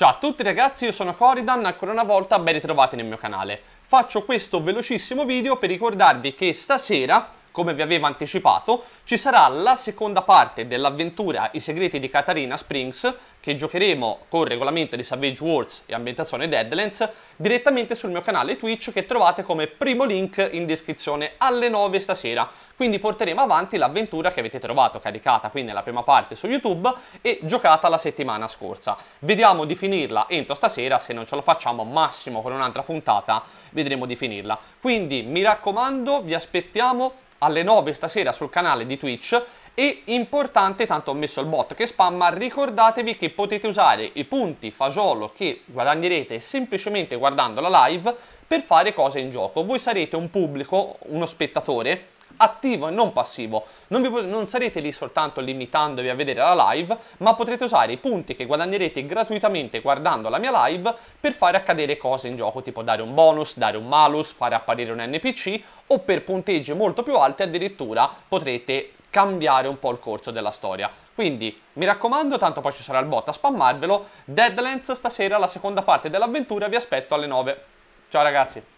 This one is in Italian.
Ciao a tutti ragazzi, io sono Coridan, ancora una volta ben ritrovati nel mio canale. Faccio questo velocissimo video per ricordarvi che stasera come vi avevo anticipato, ci sarà la seconda parte dell'avventura I segreti di Katarina Springs che giocheremo con regolamento di Savage Wars e ambientazione Deadlands direttamente sul mio canale Twitch che trovate come primo link in descrizione alle 9 stasera. Quindi porteremo avanti l'avventura che avete trovato caricata qui nella prima parte su YouTube e giocata la settimana scorsa. Vediamo di finirla entro stasera, se non ce lo facciamo massimo con un'altra puntata vedremo di finirla. Quindi mi raccomando, vi aspettiamo alle 9 stasera sul canale di Twitch e importante, tanto ho messo il bot che spamma, ricordatevi che potete usare i punti fagiolo che guadagnerete semplicemente guardando la live per fare cose in gioco. Voi sarete un pubblico, uno spettatore attivo e non passivo. Non, vi, non sarete lì soltanto limitandovi a vedere la live, ma potrete usare i punti che guadagnerete gratuitamente guardando la mia live per fare accadere cose in gioco, tipo dare un bonus, dare un malus, fare apparire un NPC o per punteggi molto più alti addirittura potrete cambiare un po' il corso della storia. Quindi mi raccomando, tanto poi ci sarà il bot a spammarvelo. Deadlands stasera, la seconda parte dell'avventura, vi aspetto alle 9. Ciao ragazzi!